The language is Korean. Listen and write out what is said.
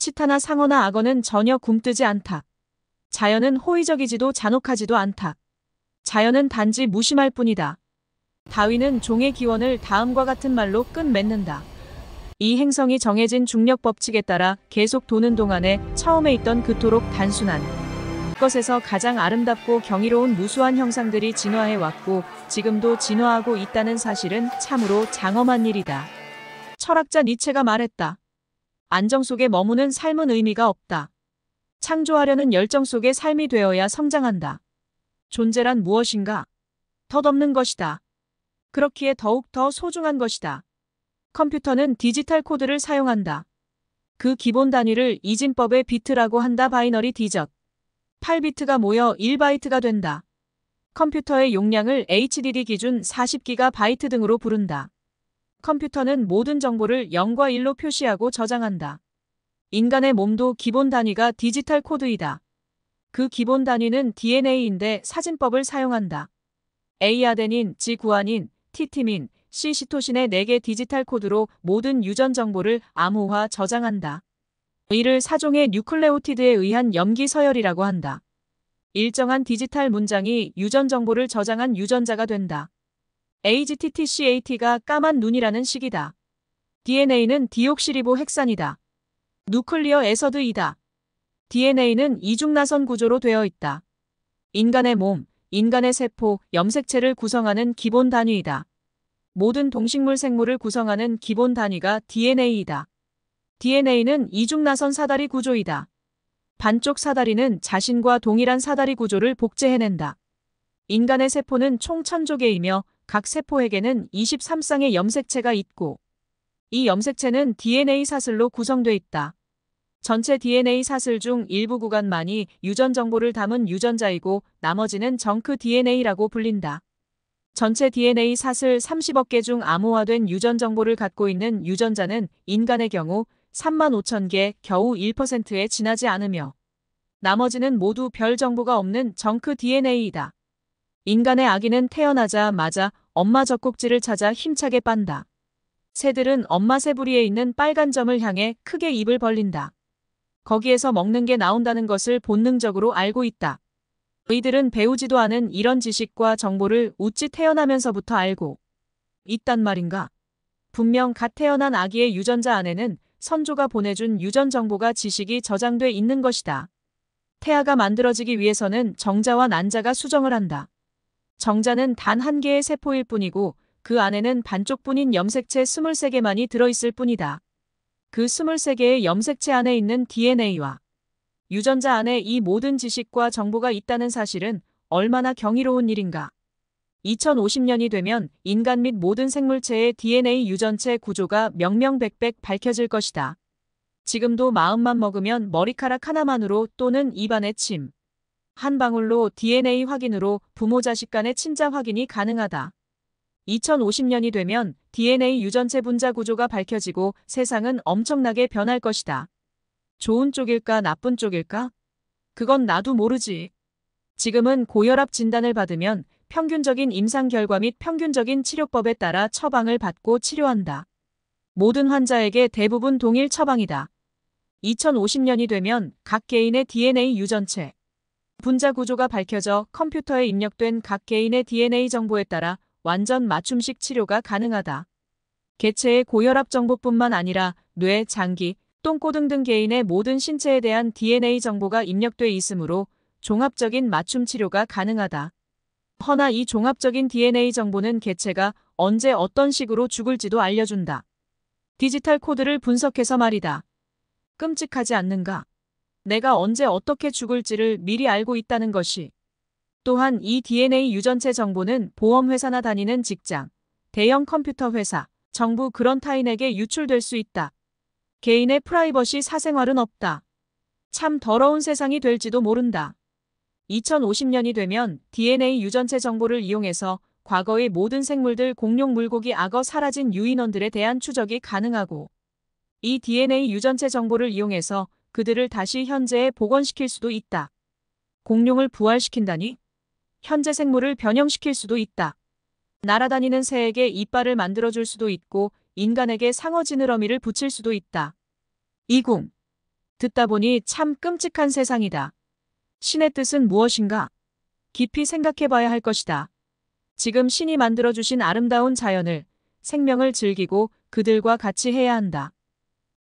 치타나 상어나 악어는 전혀 굼뜨지 않다. 자연은 호의적이지도 잔혹하지도 않다. 자연은 단지 무심할 뿐이다. 다윈은 종의 기원을 다음과 같은 말로 끝맺는다. 이 행성이 정해진 중력 법칙에 따라 계속 도는 동안에 처음에 있던 그토록 단순한 것에서 가장 아름답고 경이로운 무수한 형상들이 진화해 왔고 지금도 진화하고 있다는 사실은 참으로 장엄한 일이다. 철학자 니체가 말했다. 안정 속에 머무는 삶은 의미가 없다. 창조하려는 열정 속에 삶이 되어야 성장한다. 존재란 무엇인가? 덧없는 것이다. 그렇기에 더욱 더 소중한 것이다. 컴퓨터는 디지털 코드를 사용한다. 그 기본 단위를 이진법의 비트라고 한다 바이너리 디젓. 8비트가 모여 1바이트가 된다. 컴퓨터의 용량을 HDD 기준 40기가 바이트 등으로 부른다. 컴퓨터는 모든 정보를 0과 1로 표시하고 저장한다. 인간의 몸도 기본 단위가 디지털 코드이다. 그 기본 단위는 DNA인데 사진법을 사용한다. A아데닌, G구아닌, T티민, C시토신의 4개 디지털 코드로 모든 유전 정보를 암호화 저장한다. 이를 사종의 뉴클레오티드에 의한 염기 서열이라고 한다. 일정한 디지털 문장이 유전 정보를 저장한 유전자가 된다. HTTCAT가 까만 눈이라는 식이다. DNA는 디옥시리보 핵산이다. 누클리어 에서드이다. DNA는 이중나선 구조로 되어 있다. 인간의 몸, 인간의 세포, 염색체를 구성하는 기본 단위이다. 모든 동식물 생물을 구성하는 기본 단위가 DNA이다. DNA는 이중나선 사다리 구조이다. 반쪽 사다리는 자신과 동일한 사다리 구조를 복제해낸다. 인간의 세포는 총 천조개이며 각 세포에게는 23쌍의 염색체가 있고 이 염색체는 DNA 사슬로 구성돼 있다. 전체 DNA 사슬 중 일부 구간만이 유전 정보를 담은 유전자이고 나머지는 정크 DNA라고 불린다. 전체 DNA 사슬 30억 개 중 암호화된 유전 정보를 갖고 있는 유전자는 인간의 경우 3만 5천 개 겨우 1%에 지나지 않으며 나머지는 모두 별 정보가 없는 정크 DNA이다. 인간의 아기는 태어나자마자 엄마 젖꼭지를 찾아 힘차게 빤다. 새들은 엄마 새부리에 있는 빨간 점을 향해 크게 입을 벌린다. 거기에서 먹는 게 나온다는 것을 본능적으로 알고 있다. 이들은 배우지도 않은 이런 지식과 정보를 우찌 태어나면서부터 알고 있단 말인가. 분명 갓 태어난 아기의 유전자 안에는 선조가 보내준 유전 정보가 지식이 저장돼 있는 것이다. 태아가 만들어지기 위해서는 정자와 난자가 수정을 한다. 정자는 단 한 개의 세포일 뿐이고 그 안에는 반쪽뿐인 염색체 23개만이 들어있을 뿐이다. 그 23개의 염색체 안에 있는 DNA와 유전자 안에 이 모든 지식과 정보가 있다는 사실은 얼마나 경이로운 일인가. 2050년이 되면 인간 및 모든 생물체의 DNA 유전체 구조가 명명백백 밝혀질 것이다. 지금도 마음만 먹으면 머리카락 하나만으로 또는 입안에 침, 한 방울로 DNA 확인으로 부모 자식 간의 친자 확인이 가능하다. 2050년이 되면 DNA 유전체 분자 구조가 밝혀지고 세상은 엄청나게 변할 것이다. 좋은 쪽일까 나쁜 쪽일까? 그건 나도 모르지. 지금은 고혈압 진단을 받으면 평균적인 임상 결과 및 평균적인 치료법에 따라 처방을 받고 치료한다. 모든 환자에게 대부분 동일 처방이다. 2050년이 되면 각 개인의 DNA 유전체, 분자 구조가 밝혀져 컴퓨터에 입력된 각 개인의 DNA 정보에 따라 완전 맞춤식 치료가 가능하다. 개체의 고혈압 정보뿐만 아니라 뇌, 장기, 똥꼬 등등 개인의 모든 신체에 대한 DNA 정보가 입력돼 있으므로 종합적인 맞춤 치료가 가능하다. 허나 이 종합적인 DNA 정보는 개체가 언제 어떤 식으로 죽을지도 알려준다. 디지털 코드를 분석해서 말이다. 끔찍하지 않는가? 내가 언제 어떻게 죽을지를 미리 알고 있다는 것이 또한 이 DNA 유전체 정보는 보험회사나 다니는 직장, 대형 컴퓨터 회사, 정부 그런 타인에게 유출될 수 있다. 개인의 프라이버시 사생활은 없다. 참 더러운 세상이 될지도 모른다. 2050년이 되면 DNA 유전체 정보를 이용해서 과거의 모든 생물들 공룡 물고기 악어 사라진 유인원들에 대한 추적이 가능하고 이 DNA 유전체 정보를 이용해서 그들을 다시 현재에 복원시킬 수도 있다. 공룡을 부활시킨다니? 현재 생물을 변형시킬 수도 있다. 날아다니는 새에게 이빨을 만들어줄 수도 있고 인간에게 상어 지느러미를 붙일 수도 있다. 이궁. 듣다 보니 참 끔찍한 세상이다. 신의 뜻은 무엇인가? 깊이 생각해봐야 할 것이다. 지금 신이 만들어주신 아름다운 자연을, 생명을 즐기고 그들과 같이 해야 한다.